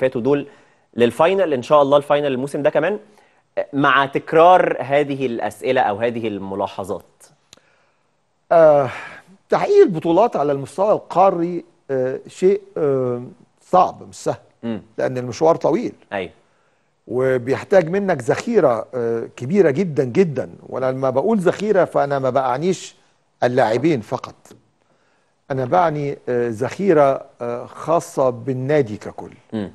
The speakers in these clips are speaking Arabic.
فاتوا دول للفاينل ان شاء الله الفاينل الموسم ده كمان مع تكرار هذه الاسئله او هذه الملاحظات آه تحقيق البطولات على المستوى القاري آه شيء آه صعب مش سهل لان المشوار طويل ايوه وبيحتاج منك ذخيره آه كبيره جدا جدا وانا لما بقول ذخيره فانا ما بعنيش اللاعبين فقط انا بعني آه، ذخيره آه، خاصه بالنادي ككل م.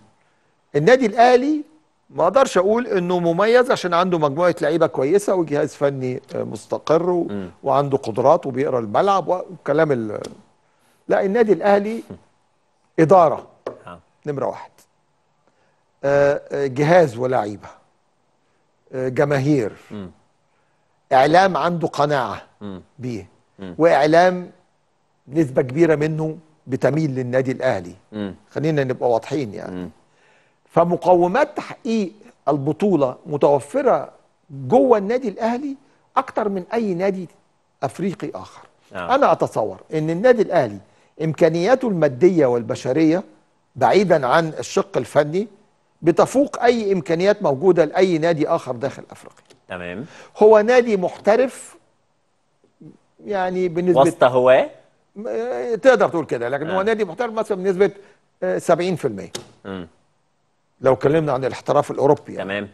النادي الاهلي ما اقدرش اقول انه مميز عشان عنده مجموعه لعيبه كويسه وجهاز فني آه، مستقر و... وعنده قدرات وبيقرا الملعب والكلام ال... لا النادي الاهلي اداره نعم. نمره واحد آه، آه، جهاز ولاعيبه جماهير اعلام عنده قناعه بيه واعلام نسبه كبيره منه بتميل للنادي الاهلي خلينا نبقى واضحين يعني فمقومات تحقيق البطوله متوفره جوه النادي الاهلي اكتر من اي نادي افريقي اخر آه. انا اتصور ان النادي الاهلي امكانياته الماديه والبشريه بعيدا عن الشق الفني بتفوق اي امكانيات موجوده لاي نادي اخر داخل افريقيا تمام هو نادي محترف يعني بالنسبة وسط هواه تقدر تقول كده لكن آه. هو نعم. نادي محترف مثلا بنسبه 70% آه، م. لو اتكلمنا عن الاحتراف الاوروبي يعني تمام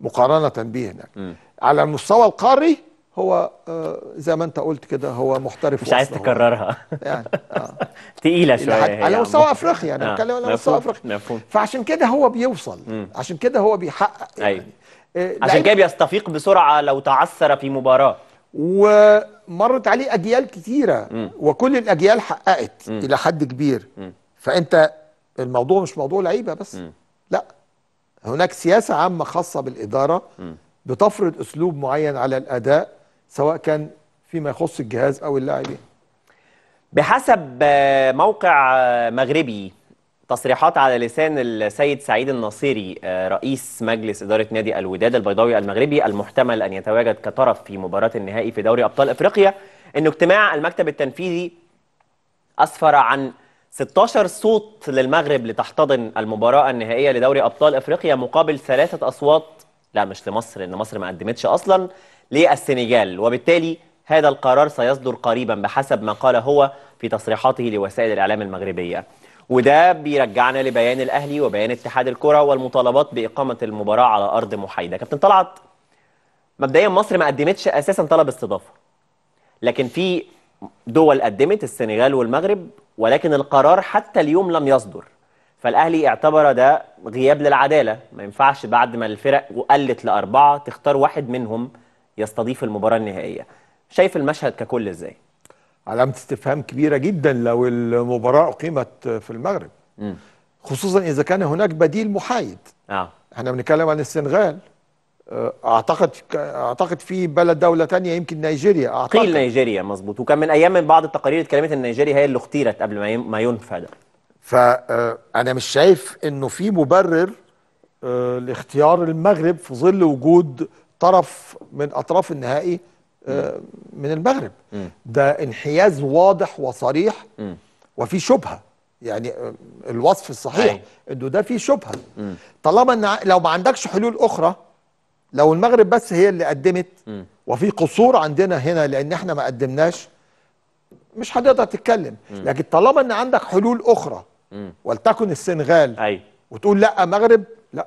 مقارنه به هناك على المستوى القاري هو آه، زي ما انت قلت كده هو محترف مش عايز تكررها يعني آه. تقيله شويه على يعني. مستوى افريقيا يعني، انا آه. بتكلم على مستوى افريقيا مفهوم فعشان كده هو بيوصل مم. عشان كده هو بيحقق يعني أيوه. آه عشان كده بيستفيق بسرعه لو تعثر في مباراه ومرت عليه اجيال كثيره مم. وكل الاجيال حققت مم. الى حد كبير مم. فانت الموضوع مش موضوع لعيبه بس مم. هناك سياسة عامة خاصة بالإدارة بتفرض أسلوب معين على الأداء سواء كان فيما يخص الجهاز أو اللاعبين بحسب آه، موقع آه، مغربي تصريحات على لسان السيد سعيد النصيري آه، رئيس مجلس إدارة نادي الوداد البيضاوي المغربي المحتمل أن يتواجد كطرف في مباراة النهائي في دوري أبطال أفريقيا أن اجتماع المكتب التنفيذي أسفر عن 16 صوت للمغرب لتحتضن المباراة النهائية لدوري أبطال أفريقيا مقابل ثلاثة أصوات لا مش لمصر لأن مصر ما قدمتش أصلا للسنغال وبالتالي هذا القرار سيصدر قريبا بحسب ما قال هو في تصريحاته لوسائل الإعلام المغربية وده بيرجعنا لبيان الأهلي وبيان اتحاد الكرة والمطالبات بإقامة المباراة على أرض محايدة كابتن طلعت مبدئيا مصر ما قدمتش أساسا طلب استضافة لكن في دول قدمت السنغال والمغرب ولكن القرار حتى اليوم لم يصدر فالاهلي اعتبر ده غياب للعداله ما ينفعش بعد ما الفرق وقلت لاربعه تختار واحد منهم يستضيف المباراه النهائيه شايف المشهد ككل ازاي علامه استفهام كبيره جدا لو المباراه اقيمت في المغرب م. خصوصا اذا كان هناك بديل محايد آه. احنا بنتكلم عن السنغال آه، اعتقد اعتقد في بلد دوله تانية يمكن نيجيريا اعتقد قيل نيجيريا مظبوط وكان من ايام من بعض التقارير اتكلمت ان نيجيريا هي اللي اختيرت قبل ما ينفى ده آه، فانا مش شايف انه في مبرر آه، لاختيار المغرب في ظل وجود طرف من اطراف النهائي من المغرب ده انحياز واضح وصريح وفي شبهه يعني الوصف الصحيح انه ده في شبهه طالما ان لو ما عندكش حلول اخرى لو المغرب بس هي اللي قدمت م. وفي قصور عندنا هنا لان احنا ما قدمناش مش هتقدر تتكلم م. لكن طالما ان عندك حلول اخرى م. ولتكن السنغال أي. وتقول لا مغرب لا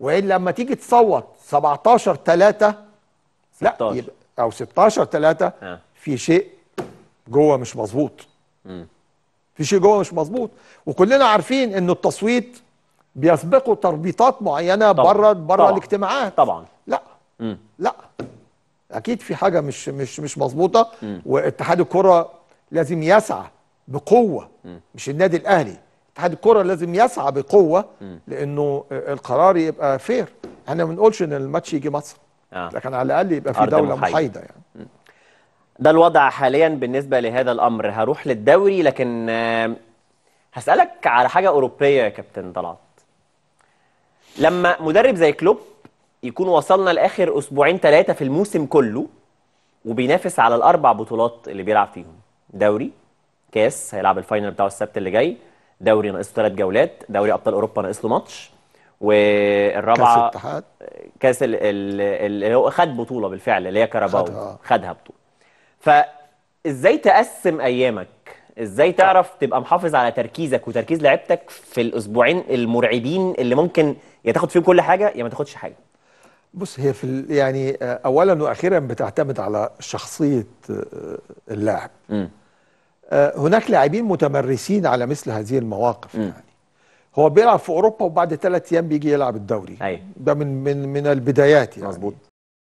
وإن لما تيجي تصوت 17 3 لا يبقى او 16 3 أه. في شيء جوه مش مظبوط في شيء جوه مش مظبوط وكلنا عارفين ان التصويت بيسبقوا تربيطات معينه بره بره الاجتماعات طبعا لا اكيد في حاجه مش مش مش مظبوطه واتحاد الكره لازم يسعى بقوه م. مش النادي الاهلي اتحاد الكره لازم يسعى بقوه م. لانه القرار يبقى فير احنا ما بنقولش ان الماتش يجي مصر آه. لكن على الاقل يبقى في دوله محايدة. محايده يعني م. ده الوضع حاليا بالنسبه لهذا الامر هروح للدوري لكن آه، هسالك على حاجه اوروبيه يا كابتن طلعت لما مدرب زي كلوب يكون وصلنا لاخر اسبوعين ثلاثه في الموسم كله وبينافس على الاربع بطولات اللي بيلعب فيهم دوري كاس هيلعب الفاينل بتاعه السبت اللي جاي دوري ناقص ثلاث جولات دوري ابطال اوروبا ناقص له ماتش والرابعه كاس الاتحاد كاس اللي هو خد بطوله بالفعل اللي هي كاراباو خدها, خدها بطوله فازاي تقسم ايامك ازاي تعرف تبقى محافظ على تركيزك وتركيز لعيبتك في الاسبوعين المرعبين اللي ممكن يا تاخد فيهم كل حاجه يا ما تاخدش حاجه بص هي في يعني آه، اولا واخيرا بتعتمد على شخصيه آه، اللاعب آه، هناك لاعبين متمرسين على مثل هذه المواقف م. يعني هو بيلعب في اوروبا وبعد ثلاث ايام بيجي يلعب الدوري ده من من من البدايات يعني مظبوط